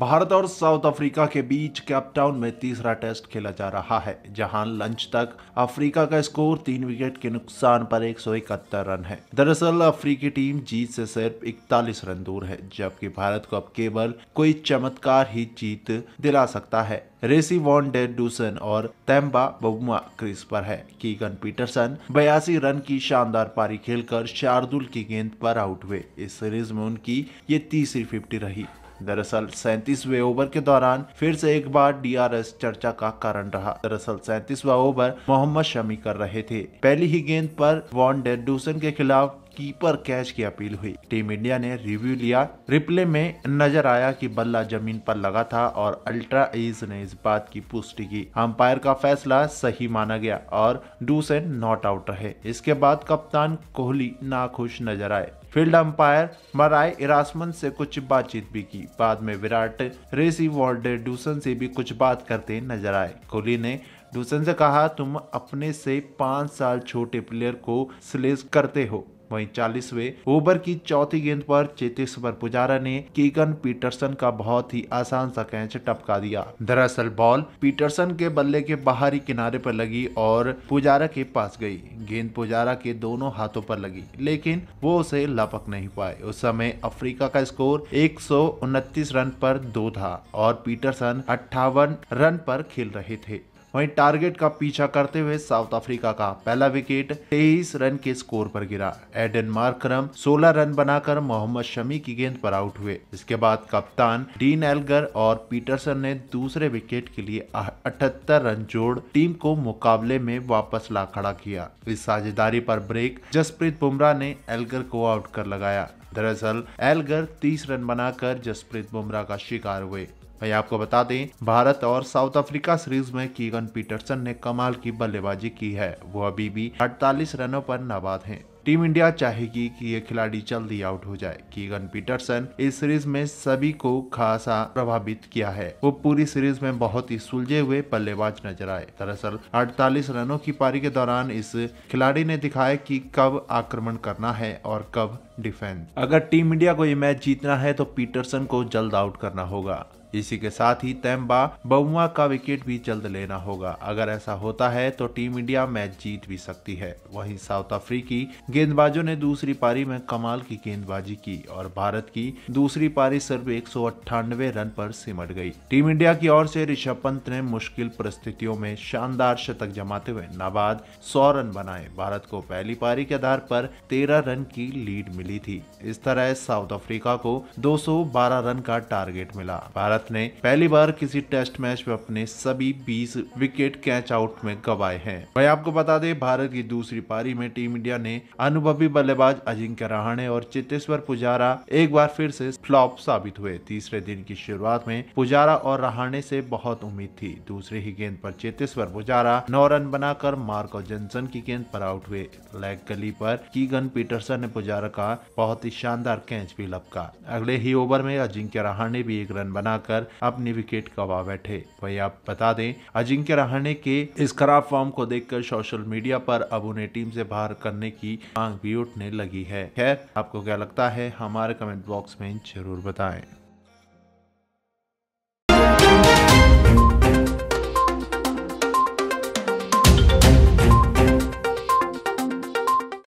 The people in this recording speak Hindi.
भारत और साउथ अफ्रीका के बीच कैपटाउन में तीसरा टेस्ट खेला जा रहा है जहां लंच तक अफ्रीका का स्कोर तीन विकेट के नुकसान पर एक रन है दरअसल अफ्रीकी टीम जीत से सिर्फ 41 रन दूर है जबकि भारत को अब केवल कोई चमत्कार ही जीत दिला सकता है रेसी वॉन डेड डूसन और तैम्बा बबुमा क्रिस पर है कीगन पीटरसन बयासी रन की शानदार पारी खेलकर शार्दुल की गेंद पर आउट हुए इस सीरीज में उनकी ये तीसरी फिफ्टी रही दरअसल सैतीसवे ओवर के दौरान फिर से एक बार डीआरएस चर्चा का कारण रहा दरअसल सैंतीसवा ओवर मोहम्मद शमी कर रहे थे पहली ही गेंद पर वॉन डेडूसन के खिलाफ कीपर कैच की अपील हुई टीम इंडिया ने रिव्यू लिया रिप्ले में नजर आया कि बल्ला जमीन पर लगा था और अल्ट्रा एज ने इस बात की पुष्टि की अंपायर का फैसला सही माना गया और डूसेन नॉट आउट रहे इसके बाद कप्तान कोहली नाखुश नजर आए फील्ड अंपायर मराय इरासमन से कुछ बातचीत भी की बाद में विराट रेसी वॉल्डे डूसन से भी कुछ बात करते नजर आए कोहली ने डूसन से कहा तुम अपने से पांच साल छोटे प्लेयर को स्लेज करते हो वहीं चालीसवे ओवर की चौथी गेंद पर चेतेश्वर पुजारा ने कीगन पीटरसन का बहुत ही आसान सा कैच टपका दिया दरअसल बॉल पीटरसन के बल्ले के बाहरी किनारे पर लगी और पुजारा के पास गई गेंद पुजारा के दोनों हाथों पर लगी लेकिन वो उसे लपक नहीं पाए उस समय अफ्रीका का स्कोर एक रन पर दो था और पीटरसन अट्ठावन रन पर खेल रहे थे वहीं टारगेट का पीछा करते हुए साउथ अफ्रीका का पहला विकेट तेईस रन के स्कोर पर गिरा एडन मार्करम 16 रन बनाकर मोहम्मद शमी की गेंद पर आउट हुए इसके बाद कप्तान डीन एल्गर और पीटरसन ने दूसरे विकेट के लिए अठहत्तर रन जोड़ टीम को मुकाबले में वापस ला खड़ा किया इस साझेदारी पर ब्रेक जसप्रीत बुमराह ने एल्गर को आउट कर लगाया दरअसल एलगर तीस रन बनाकर जसप्रीत बुमराह का शिकार हुए वही आपको बता दें भारत और साउथ अफ्रीका सीरीज में कीगन पीटरसन ने कमाल की बल्लेबाजी की है वो अभी भी 48 रनों पर नाबाद हैं। टीम इंडिया चाहेगी कि ये खिलाड़ी जल्दी आउट हो जाए कीगन पीटरसन इस सीरीज में सभी को खासा प्रभावित किया है वो पूरी सीरीज में बहुत ही सुलझे हुए बल्लेबाज नजर आए दरअसल 48 रनों की पारी के दौरान इस खिलाड़ी ने दिखाया कि कब आक्रमण करना है और कब डिफेंस अगर टीम इंडिया को ये मैच जीतना है तो पीटरसन को जल्द आउट करना होगा इसी के साथ ही तैम्बा बउआ का विकेट भी जल्द लेना होगा अगर ऐसा होता है तो टीम इंडिया मैच जीत भी सकती है वहीं साउथ अफ्रीकी गेंदबाजों ने दूसरी पारी में कमाल की गेंदबाजी की और भारत की दूसरी पारी सिर्फ एक रन पर सिमट गई टीम इंडिया की ओर से ऋषभ पंत ने मुश्किल परिस्थितियों में शानदार शतक जमाते हुए नाबाद सौ रन बनाए भारत को पहली पारी के आधार पर तेरह रन की लीड मिली थी इस तरह साउथ अफ्रीका को दो रन का टारगेट मिला भारत भारत ने पहली बार किसी टेस्ट मैच में अपने सभी बीस विकेट कैच आउट में गवाए हैं वही आपको बता दें भारत की दूसरी पारी में टीम इंडिया ने अनुभवी बल्लेबाज अजिंक्य रहाणे और चेतेश्वर पुजारा एक बार फिर से फ्लॉप साबित हुए तीसरे दिन की शुरुआत में पुजारा और रहाणे से बहुत उम्मीद थी दूसरे ही गेंद पर चेतेश्वर पुजारा नौ रन बनाकर और जनसन की गेंद पर आउट हुए लेग गली पर कीगन पीटरसन ने पुजारा का बहुत ही शानदार कैच भी लपका अगले ही ओवर में अजिंक्य रहाणे भी एक रन बनाकर कर अपनी विकेट गवा बैठे वही आप बता दें अजिंक्य रहाणे के इस खराब फॉर्म को देखकर सोशल मीडिया पर अब उन्हें टीम से बाहर करने की मांग भी उठने लगी है खैर आपको क्या लगता है हमारे कमेंट बॉक्स में जरूर बताएं